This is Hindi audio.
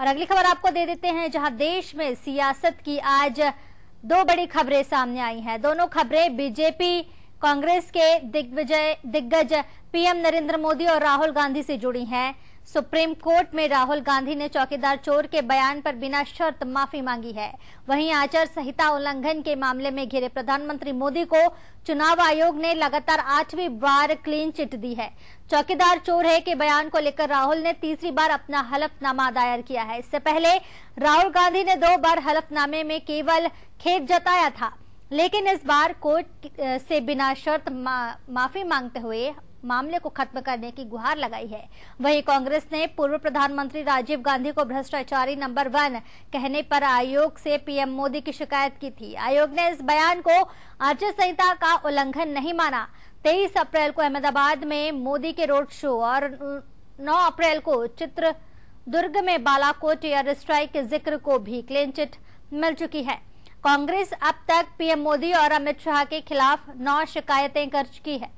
और अगली खबर आपको दे देते हैं जहां देश में सियासत की आज दो बड़ी खबरें सामने आई हैं दोनों खबरें बीजेपी कांग्रेस के दिग्विजय दिग्गज पीएम नरेंद्र मोदी और राहुल गांधी से जुड़ी हैं सुप्रीम कोर्ट में राहुल गांधी ने चौकीदार चोर के बयान पर बिना शर्त माफी मांगी है वहीं आचार संहिता उल्लंघन के मामले में घिरे प्रधानमंत्री मोदी को चुनाव आयोग ने लगातार आठवीं बार क्लीन चिट दी है चौकीदार चोर है के बयान को लेकर राहुल ने तीसरी बार अपना हलफनामा दायर किया है इससे पहले राहुल गांधी ने दो बार हलफनामे में केवल खेद जताया था लेकिन इस बार कोर्ट से बिना शर्त मा, माफी मांगते हुए मामले को खत्म करने की गुहार लगाई है वहीं कांग्रेस ने पूर्व प्रधानमंत्री राजीव गांधी को भ्रष्टाचारी नंबर वन कहने पर आयोग से पीएम मोदी की शिकायत की थी आयोग ने इस बयान को आचार संहिता का उल्लंघन नहीं माना तेईस अप्रैल को अहमदाबाद में मोदी के रोड शो और नौ अप्रैल को चित्र दुर्ग में बालाकोट एयर स्ट्राइक के जिक्र को भी क्लीन चिट मिल चुकी है कांग्रेस अब तक पीएम मोदी और अमित शाह के खिलाफ नौ शिकायतें दर्ज की है